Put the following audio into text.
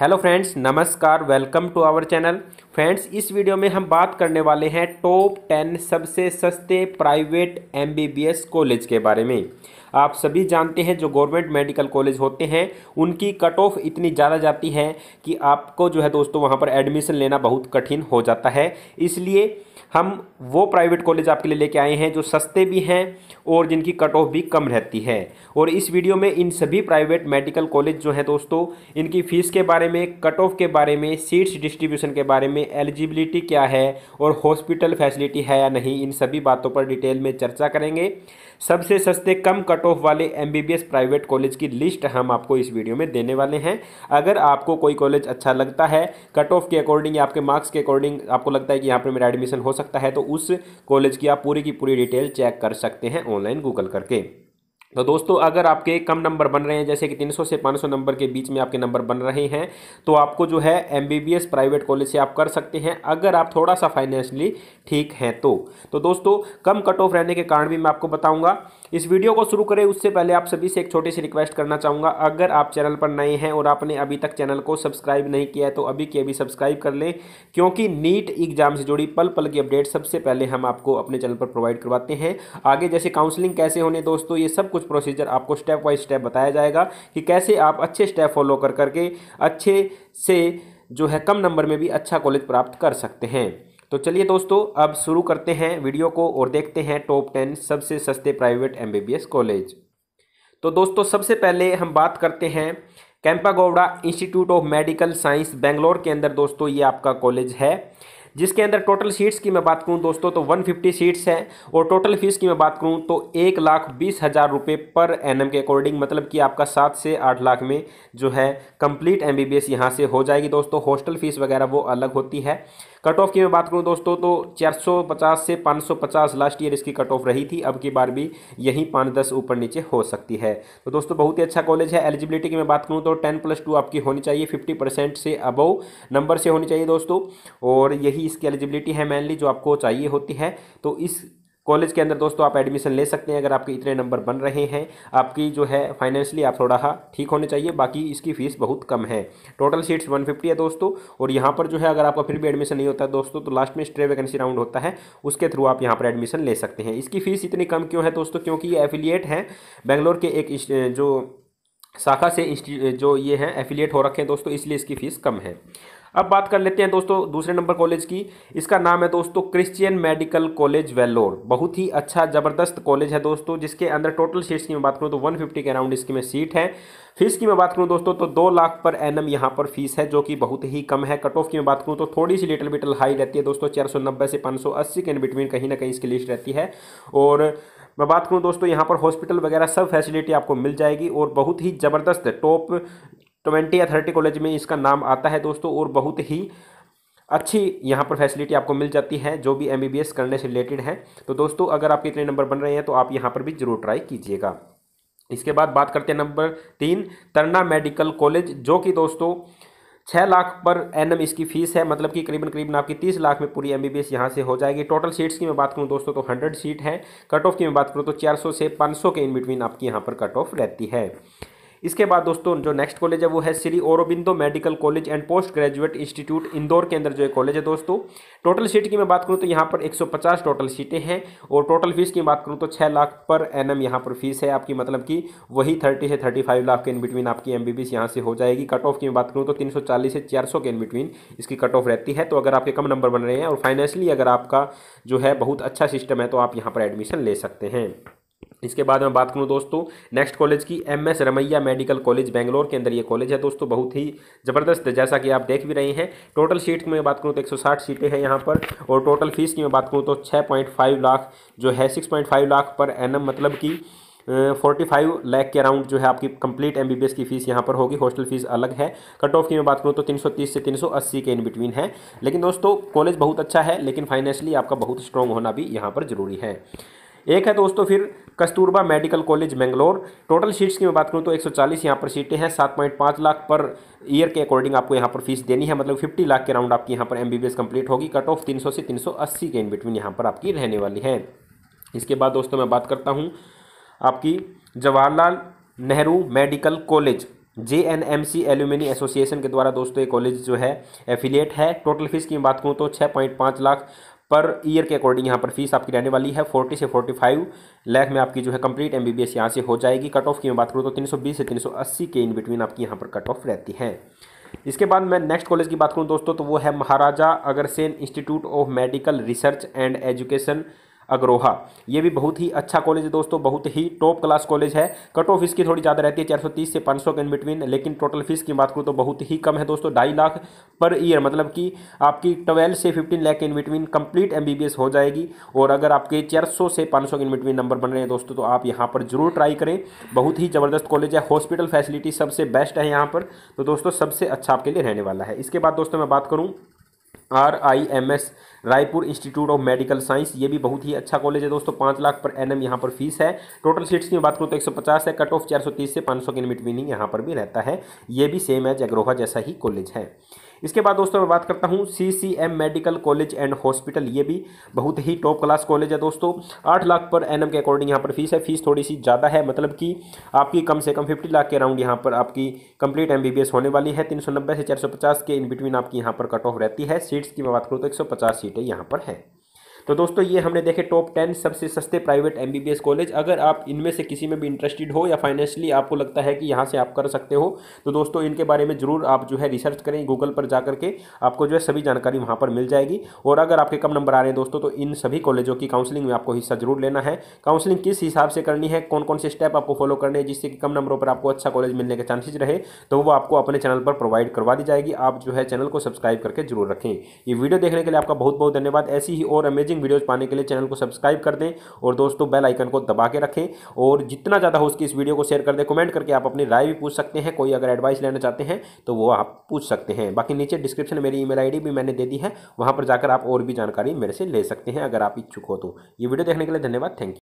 hello friends नमस्कार welcome to our channel friends इस video में हम बात करने वाले हैं टॉप टेन सबसे सस्ते प्राइवेट एमबीबीएस कॉलेज के बारे में आप सभी जानते हैं जो गवर्नमेंट मेडिकल कॉलेज होते हैं उनकी कट ऑफ इतनी ज़्यादा जाती है कि आपको जो है दोस्तों वहाँ पर एडमिशन लेना बहुत कठिन हो जाता है इसलिए हम वो प्राइवेट कॉलेज आपके लिए लेके आए हैं जो सस्ते भी हैं और जिनकी कट ऑफ भी कम रहती है और इस वीडियो में इन सभी प्राइवेट मेडिकल कॉलेज जो हैं दोस्तों इनकी फ़ीस के बारे में कट ऑफ के बारे में सीट्स डिस्ट्रीब्यूशन के बारे में एलिजिबिलिटी क्या है और हॉस्पिटल फैसिलिटी है या नहीं इन सभी बातों पर डिटेल में चर्चा करेंगे सबसे सस्ते कम कट ऑफ वाले एम प्राइवेट कॉलेज की लिस्ट हम आपको इस वीडियो में देने वाले हैं अगर आपको कोई कॉलेज अच्छा लगता है कट ऑफ के अकॉर्डिंग या आपके मार्क्स के अकॉर्डिंग आपको लगता है कि यहाँ पर मेरा एडमिशन हो सकता है तो उस कॉलेज की आप पूरी की पूरी डिटेल चेक कर सकते हैं ऑनलाइन गूगल करके तो दोस्तों अगर आपके कम नंबर बन रहे हैं जैसे कि 300 से 500 नंबर के बीच में आपके नंबर बन रहे हैं तो आपको जो है एमबीबीएस प्राइवेट कॉलेज से आप कर सकते हैं अगर आप थोड़ा सा फाइनेंशियली ठीक हैं तो तो दोस्तों कम कट ऑफ रहने के कारण भी मैं आपको बताऊंगा इस वीडियो को शुरू करें उससे पहले आप सभी से एक छोटी सी रिक्वेस्ट करना चाहूँगा अगर आप चैनल पर नए हैं और आपने अभी तक चैनल को सब्सक्राइब नहीं किया है तो अभी की अभी सब्सक्राइब कर लें क्योंकि नीट एग्जाम से जुड़ी पल पल की अपडेट सबसे पहले हम आपको अपने चैनल पर प्रोवाइड करवाते हैं आगे जैसे काउंसलिंग कैसे होने दोस्तों ये सब कुछ सेल्स प्रोसीजर आपको स्टेप बाई स्टेप बताया जाएगा कि कैसे आप अच्छे स्टेप फॉलो कर करके अच्छे से जो है कम नंबर में भी अच्छा कॉलेज प्राप्त कर सकते हैं तो चलिए दोस्तों अब शुरू करते हैं वीडियो को और देखते हैं टॉप टेन सबसे सस्ते प्राइवेट एमबीबीएस कॉलेज तो दोस्तों सबसे पहले हम बात करते हैं Kempegowda institute of medical science Bangalore के अंदर दोस्तों ये आपका कॉलेज है जिसके अंदर टोटल सीट्स की मैं बात करूँ दोस्तों तो 150 सीट्स हैं और टोटल फीस की मैं बात करूँ तो एक लाख बीस हज़ार रुपये पर एन के अकॉर्डिंग मतलब कि आपका सात से आठ लाख में जो है कंप्लीट एमबीबीएस यहाँ से हो जाएगी दोस्तों हॉस्टल फीस वगैरह वो अलग होती है कट ऑफ की मैं बात करूं दोस्तों तो 450 से 550 लास्ट ईयर इसकी कट ऑफ रही थी अब की बार भी यही पाँच दस ऊपर नीचे हो सकती है तो दोस्तों बहुत ही अच्छा कॉलेज है एलिजिबिलिटी की मैं बात करूँ तो टेन प्लस टू आपकी होनी चाहिए फिफ्टी परसेंट से अबव नंबर से होनी चाहिए दोस्तों और यही इसकी एलिजिबिलिटी है मेनली जो आपको चाहिए होती है तो इस कॉलेज के अंदर दोस्तों आप एडमिशन ले सकते हैं अगर आपके इतने नंबर बन रहे हैं आपकी जो है फाइनेंशियली आप थोड़ा सा ठीक होने चाहिए बाकी इसकी फ़ीस बहुत कम है टोटल सीट्स 150 है दोस्तों और यहाँ पर जो है अगर आपका फिर भी एडमिशन नहीं होता है दोस्तों तो लास्ट में स्ट्रे वैकेंसी राउंड होता है उसके थ्रू आप यहाँ पर एडमिशन ले सकते हैं इसकी फ़ीस इतनी कम क्यों है दोस्तों क्योंकि ये एफिलिएट है बेंगलोर के एक जो शाखा से जो ये हैं एफिलिएट हो रखे हैं दोस्तों इसलिए इसकी फ़ीस कम है अब बात कर लेते हैं दोस्तों दूसरे नंबर कॉलेज की इसका नाम है दोस्तों क्रिश्चियन मेडिकल कॉलेज वेल्लोर बहुत ही अच्छा ज़बरदस्त कॉलेज है दोस्तों जिसके अंदर टोटल सीट्स की मैं बात करूँ तो 150 के अराउंड इसकी में सीट है फीस की मैं बात करूँ दोस्तों तो दो लाख पर एन एम यहाँ पर फीस है जो कि बहुत ही कम है कट ऑफ की मैं बात करूँ तो थोड़ी सी लिटल बिटल हाई रहती है दोस्तों चार से पाँच के इन बिटवीन कहीं ना कहीं इसकी लिस्ट रहती है और मैं बात करूँ दोस्तों यहाँ पर हॉस्पिटल वगैरह सब फैसिलिटी आपको मिल जाएगी और बहुत ही ज़बरदस्त टॉप ट्वेंटी या थर्टी कॉलेज में इसका नाम आता है दोस्तों और बहुत ही अच्छी यहाँ पर फैसिलिटी आपको मिल जाती है जो भी एम करने से रिलेटेड है तो दोस्तों अगर आपके इतने नंबर बन रहे हैं तो आप यहाँ पर भी ज़रूर ट्राई कीजिएगा इसके बाद बात करते हैं नंबर तीन तरना मेडिकल कॉलेज जो कि दोस्तों छः लाख पर एनएम इसकी फ़ीस है मतलब कि करीबन करीबन आपकी तीस लाख में पूरी एमबीबीएस यहाँ से हो जाएगी टोटल सीट्स की मैं बात करूँ दोस्तों तो हंड्रेड सीट है कट ऑफ की मैं बात करूँ तो चार सौ से पाँच सौ के इन बिटवीन आपकी यहाँ पर कट ऑफ रहती है इसके बाद दोस्तों जो नेक्स्ट कॉलेज है वो है Shri Aurobindo medical college and post graduate institute Indore के अंदर जो है कॉलेज है दोस्तों टोटल सीट की मैं बात करूँ तो यहाँ पर 150 टोटल सीटें हैं और टोटल फीस की बात करूँ तो छः लाख पर एन एम यहाँ पर फीस है आपकी मतलब कि वही थर्टी से थर्टी फाइव लाख के इन बिटवीन आपकी एम बी बी यहाँ से हो जाएगी कट ऑफ की बात करूँ तो तीन सौ चालीस से चार सौ के इन बिटवीन इसकी कट ऑफ रहती है तो अगर आपके कम नंबर बन रहे हैं और फाइनेंशियली अगर आपका जो है बहुत अच्छा सिस्टम है तो आप यहाँ पर एडमिशन ले सकते हैं इसके बाद मैं बात करूं दोस्तों नेक्स्ट कॉलेज की M S Ramaiah medical college Bangalore के अंदर ये कॉलेज है दोस्तों बहुत ही ज़बरदस्त जैसा कि आप देख भी रहे हैं टोटल सीट की मैं बात करूं तो 160 सीटें हैं यहाँ पर और टोटल फीस की मैं बात करूं तो 6.5 लाख जो है 6.5 लाख पर एन मतलब कि फोर्टी फाइव लैख के अराउंड जो है आपकी कंप्लीट एम की फीस यहाँ पर होगी हॉस्टल फीस अलग है कट ऑफ की मैं बात करूँ तो 330 से 380 के इन बिटवीन है लेकिन दोस्तों कॉलेज बहुत अच्छा है लेकिन फाइनेंशली आपका बहुत स्ट्रॉन्ग होना भी यहाँ पर ज़रूरी है एक है दोस्तों फिर Kasturba medical college Bangalore total seats की मैं बात करूँ तो 140 यहाँ पर सीटें हैं 7.5 लाख पर ईयर के अकॉर्डिंग आपको यहाँ पर फीस देनी है मतलब 50 लाख के राउंड आपकी यहाँ पर एमबीबीएस कंप्लीट होगी कट ऑफ 300 से 380 के इन बिटवीन यहाँ पर आपकी रहने वाली है इसके बाद दोस्तों मैं बात करता हूँ आपकी Jawaharlal Nehru medical college J N M C alumni association के द्वारा दोस्तों ये कॉलेज जो है एफिलिएट है टोटल फीस की बात करूँ तो छः पॉइंट पाँच लाख पर ईयर के अकॉर्डिंग यहाँ पर फीस आपकी रहने वाली है फोर्टी से फोर्टी फाइव लैख में आपकी जो है complete M B B S यहाँ से हो जाएगी कट ऑफ की मैं बात करूँ तो तीन सौ बीस से तीन सौ अस्सी के इन बिटवीन आपकी यहाँ पर कट ऑफ रहती है इसके बाद मैं नेक्स्ट कॉलेज की बात करूँ दोस्तों तो वो है Maharaja Agrasen institute of medical research and education Agroha ये भी बहुत ही अच्छा कॉलेज है दोस्तों बहुत ही टॉप क्लास कॉलेज है कट ऑफ फीस की थोड़ी ज़्यादा रहती है 430 से 500 के इन बिटवीन लेकिन टोटल फीस की बात करूँ तो बहुत ही कम है दोस्तों ढाई लाख पर ईयर मतलब कि आपकी ट्वेल्व से fifteen lakh in between complete M हो जाएगी और अगर आपके चार से पाँच के इन बिटवीन नंबर बन रहे हैं दोस्तों तो आप यहाँ पर जरूर ट्राई करें बहुत ही ज़बरदस्त कॉलेज है हॉस्पिटल फैसिलिटी सबसे बेस्ट है यहाँ पर तो दोस्तों सबसे अच्छा आपके लिए रहने वाला है इसके बाद दोस्तों मैं बात करूँ R I M S Raipur institute of medical science ये भी बहुत ही अच्छा कॉलेज है दोस्तों पाँच लाख पर एनएम यहाँ पर फीस है टोटल सीट्स की बात करूँ तो 150 है कट ऑफ 430 से 500 के इन विनिंग यहाँ पर भी रहता है ये भी सेम है जगरोहा जैसा ही कॉलेज है इसके बाद दोस्तों मैं बात करता हूँ C C M medical college and hospital ये भी बहुत ही टॉप क्लास कॉलेज है दोस्तों आठ लाख पर एन के अकॉर्डिंग यहाँ पर फीस है फीस थोड़ी सी ज़्यादा है मतलब कि आपकी कम से कम फिफ्टी लाख के अराउंड यहाँ पर आपकी कंप्लीट एम होने वाली है तीन से चार के इन बिटवीन आपकी यहाँ पर कट ऑफ रहती है सीट्स की मैं बात करूँ तो एक सीटें यहाँ पर हैं तो दोस्तों ये हमने देखे टॉप टेन सबसे सस्ते प्राइवेट एम कॉलेज अगर आप इनमें से किसी में भी इंटरेस्टेड हो या फाइनेंशियली आपको लगता है कि यहाँ से आप कर सकते हो तो दोस्तों इनके बारे में ज़रूर आप जो है रिसर्च करें गूगल पर जा करके आपको जो है सभी जानकारी वहाँ पर मिल जाएगी और अगर आपके कम नंबर आ रहे हैं दोस्तों तो इन सभी कॉलेजों की काउंसलिंग में आपको हिस्सा जरूर लेना है काउंसलिंग किस हिसाब से करनी है कौन कौन से स्टेप आपको फॉलो करने हैं जिससे कि कम नंबरों पर आपको अच्छा कॉलेज मिलने के चांसेस रहे तो वो आपको अपने चैनल पर प्रोवाइड करवा दी जाएगी आप जो है चैनल को सब्सक्राइब करके जरूर रखें ये वीडियो देखने के लिए आपका बहुत बहुत धन्यवाद ऐसी ही और अमेजिंग इंटरेस्टिंग वीडियोज़ पाने के लिए चैनल को सब्सक्राइब कर दें और दोस्तों बेल आइकन को दबा के रखें और जितना ज़्यादा हो उसकी इस वीडियो को शेयर कर दें कमेंट करके आप अपनी राय भी पूछ सकते हैं कोई अगर एडवाइस लेना चाहते हैं तो वो आप पूछ सकते हैं बाकी नीचे डिस्क्रिप्शन मेरी ईमेल आईडी भी मैंने दे दी है वहाँ पर जाकर आप और भी जानकारी मेरे से ले सकते हैं अगर आप इच्छुक हो तो ये वीडियो देखने के लिए धन्यवाद थैंक यू